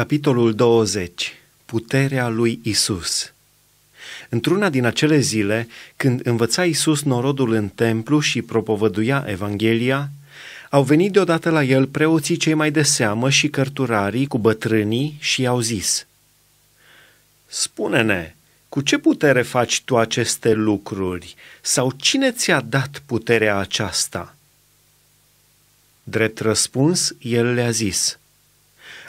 Capitolul 20. Puterea lui Isus. Într-una din acele zile, când învăța Isus norodul în templu și propovăduia Evanghelia, au venit deodată la el preoții cei mai de seamă și cărturarii cu bătrânii și i-au zis, Spune-ne, cu ce putere faci tu aceste lucruri? Sau cine ți-a dat puterea aceasta? Drept răspuns, el le-a zis,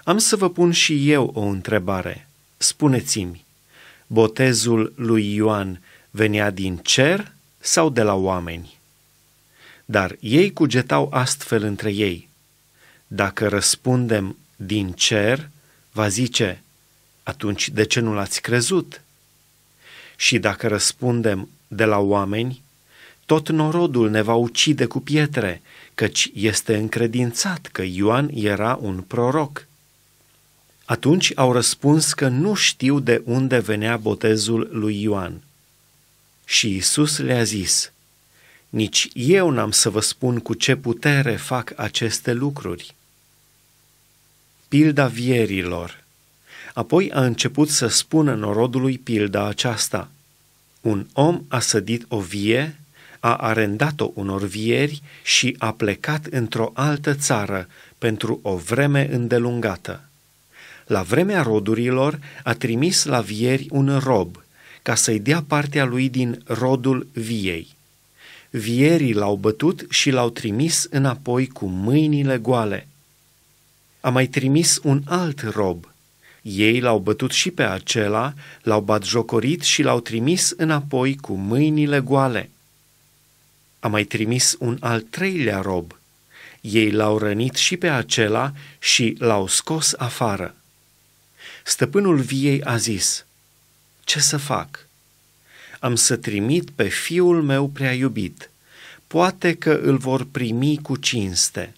am să vă pun și eu o întrebare. Spuneți-mi, botezul lui Ioan venea din cer sau de la oameni? Dar ei cugetau astfel între ei. Dacă răspundem din cer, va zice, atunci de ce nu l-ați crezut? Și dacă răspundem de la oameni, tot norodul ne va ucide cu pietre, căci este încredințat că Ioan era un proroc. Atunci au răspuns că nu știu de unde venea botezul lui Ioan. Și Isus le-a zis, Nici eu n-am să vă spun cu ce putere fac aceste lucruri. Pilda vierilor Apoi a început să spună norodului pilda aceasta. Un om a sădit o vie, a arendat-o unor vieri și a plecat într-o altă țară pentru o vreme îndelungată la vremea rodurilor, a trimis la vieri un rob, ca să-i dea partea lui din rodul viei. Vierii l-au bătut și l-au trimis înapoi cu mâinile goale. A mai trimis un alt rob. Ei l-au bătut și pe acela, l-au bat jocorit și l-au trimis înapoi cu mâinile goale. A mai trimis un al treilea rob. Ei l-au rănit și pe acela și l-au scos afară. Stăpânul viei a zis, Ce să fac? Am să trimit pe fiul meu prea iubit, poate că îl vor primi cu cinste.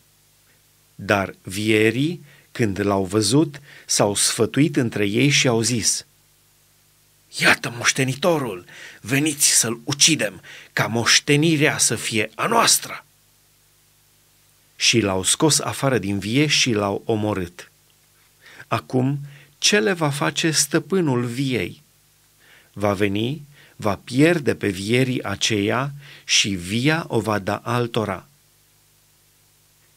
Dar vierii, când l-au văzut, s-au sfătuit între ei și au zis, Iată moștenitorul, veniți să-l ucidem, ca moștenirea să fie a noastră. Și l-au scos afară din vie și l-au omorât. Acum ce le va face stăpânul viei? Va veni, va pierde pe vierii aceea și via o va da altora.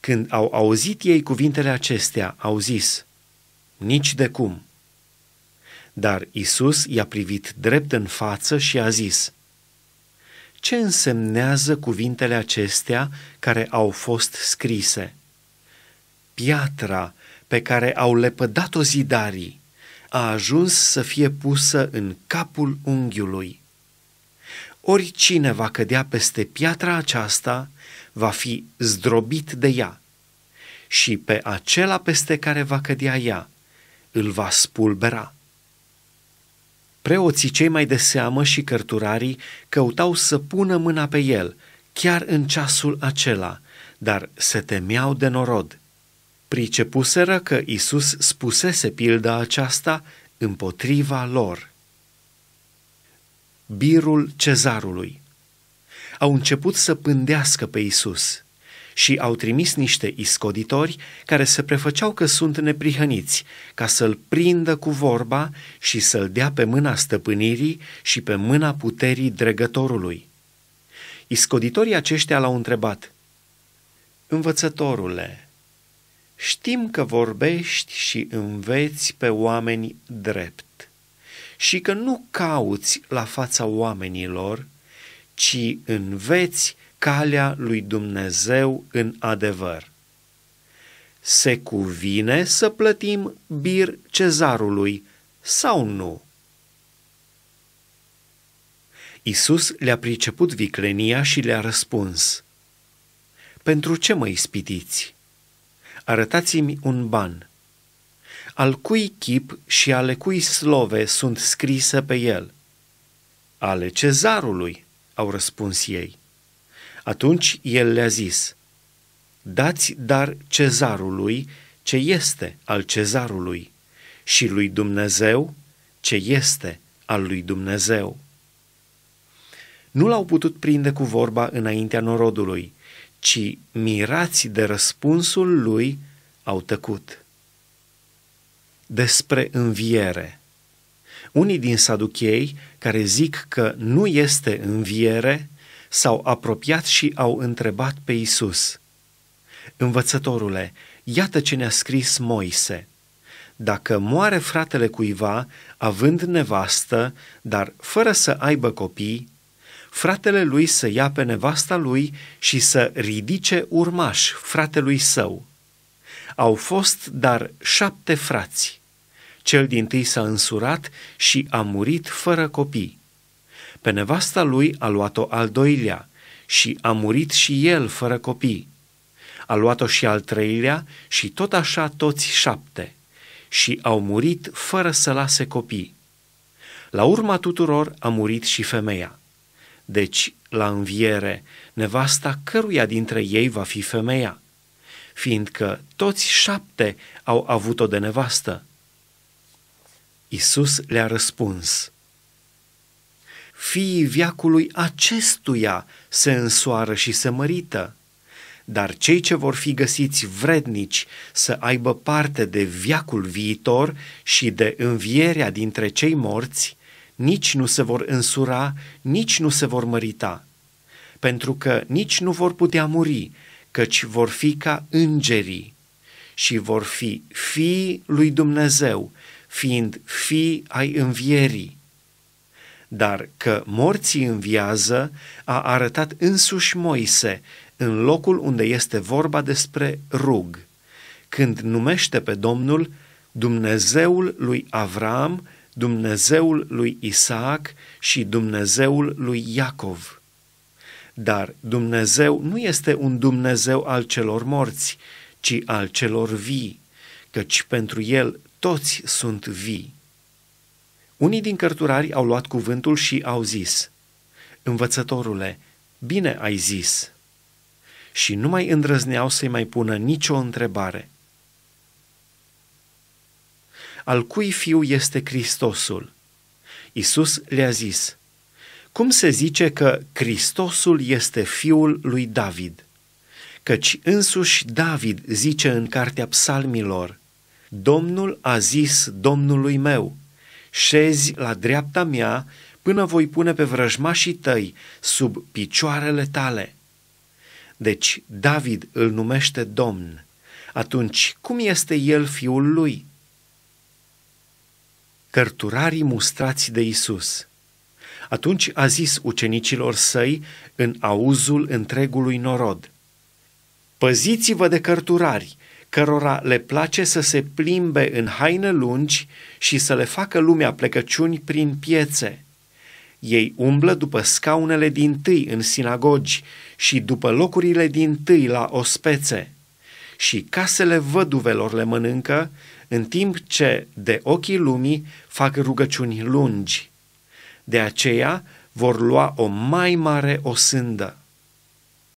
Când au auzit ei cuvintele acestea, au zis, nici de cum. Dar Isus i-a privit drept în față și a zis, ce însemnează cuvintele acestea care au fost scrise? Piatra pe care au lepădat-o zidarii a ajuns să fie pusă în capul unghiului. Oricine va cădea peste piatra aceasta va fi zdrobit de ea și pe acela peste care va cădea ea îl va spulbera. Preoții cei mai de seamă și cărturarii căutau să pună mâna pe el, chiar în ceasul acela, dar se temeau de norod – pricepuseră că Isus spusese pilda aceasta împotriva lor. Birul cezarului Au început să pândească pe Isus și au trimis niște iscoditori care se prefăceau că sunt neprihăniți, ca să-l prindă cu vorba și să-l dea pe mâna stăpânirii și pe mâna puterii dregătorului. Iscoditorii aceștia l-au întrebat, Învățătorule, Știm că vorbești și înveți pe oameni drept și că nu cauți la fața oamenilor, ci înveți calea lui Dumnezeu în adevăr. Se cuvine să plătim bir cezarului sau nu? Isus le-a priceput viclenia și le-a răspuns, Pentru ce mă ispitiți? arătați-mi un ban, al cui chip și ale cui slove sunt scrise pe el? Ale cezarului, au răspuns ei. Atunci el le-a zis, dați dar cezarului ce este al cezarului și lui Dumnezeu ce este al lui Dumnezeu. Nu l-au putut prinde cu vorba înaintea norodului, ci mirați de răspunsul lui au tăcut. Despre înviere Unii din saduchei care zic că nu este înviere s-au apropiat și au întrebat pe Isus. Învățătorule, iată ce ne-a scris Moise. Dacă moare fratele cuiva având nevastă, dar fără să aibă copii, fratele lui să ia pe nevasta lui și să ridice urmaș fratelui său. Au fost, dar, șapte frați. Cel din tâi s-a însurat și a murit fără copii. Pe nevasta lui a luat-o al doilea și a murit și el fără copii. A luat-o și al treilea și tot așa toți șapte și au murit fără să lase copii. La urma tuturor a murit și femeia deci la înviere, nevasta căruia dintre ei va fi femeia, fiindcă toți șapte au avut-o de nevastă. Isus le-a răspuns, Fiii viacului acestuia se însoară și se mărită, dar cei ce vor fi găsiți vrednici să aibă parte de viacul viitor și de învierea dintre cei morți, nici nu se vor însura, nici nu se vor mărita, pentru că nici nu vor putea muri, căci vor fi ca îngerii și vor fi fii lui Dumnezeu, fiind fii ai învierii. Dar că morții înviază a arătat însuși Moise în locul unde este vorba despre rug, când numește pe Domnul Dumnezeul lui Avram, Dumnezeul lui Isaac și Dumnezeul lui Iacov. Dar Dumnezeu nu este un Dumnezeu al celor morți, ci al celor vii, căci pentru El toți sunt vii. Unii din cărturari au luat cuvântul și au zis, Învățătorule, bine ai zis! Și nu mai îndrăzneau să-i mai pună nicio întrebare – al cui fiu este Hristosul. Isus le-a zis, cum se zice că Hristosul este fiul lui David? Căci însuși David zice în cartea psalmilor, Domnul a zis Domnului meu, șezi la dreapta mea până voi pune pe vrăjmașii tăi sub picioarele tale. Deci David îl numește Domn. Atunci, cum este el fiul lui? cărturarii mustrați de Isus. Atunci a zis ucenicilor săi în auzul întregului norod, Păziți-vă de cărturari, cărora le place să se plimbe în haine lungi și să le facă lumea plecăciuni prin piețe. Ei umblă după scaunele din tâi în sinagogi și după locurile din tâi la ospețe. Și casele văduvelor le mănâncă în timp ce de ochii lumii fac rugăciuni lungi. De aceea vor lua o mai mare osândă.